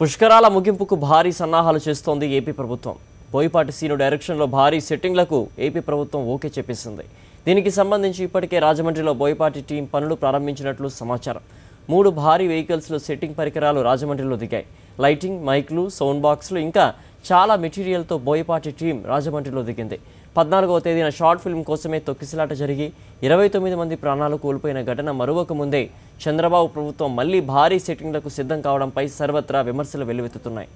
పుష్కరాల ముగింపుకు భారీ సన్నాహాలు చేస్తోంది ఏపీ ప్రభుత్వం బోయపాటి సీను డైరెక్షన్లో భారీ సెట్టింగ్లకు ఏపీ ప్రభుత్వం ఓకే చెప్పేసింది దీనికి సంబంధించి ఇప్పటికే రాజమండ్రిలో బోయపాటి టీం పనులు ప్రారంభించినట్లు సమాచారం మూడు భారీ వెహికల్స్లో సెట్టింగ్ పరికరాలు రాజమండ్రిలో దిగాయి లైటింగ్ మైక్లు సౌండ్ బాక్స్లు ఇంకా చాలా మెటీరియల్తో బోయపాటి టీం రాజమండ్రిలో దిగింది పద్నాలుగవ తేదీన షార్ట్ ఫిల్మ్ కోసమే తొక్కిసలాట జరిగి ఇరవై తొమ్మిది మంది ప్రాణాలు కోల్పోయిన ఘటన మరువక ముందే చంద్రబాబు ప్రభుత్వం మళ్లీ భారీ సెట్టింగ్లకు సిద్ధం కావడంపై సర్వత్రా విమర్శలు వెల్లువెత్తుతున్నాయి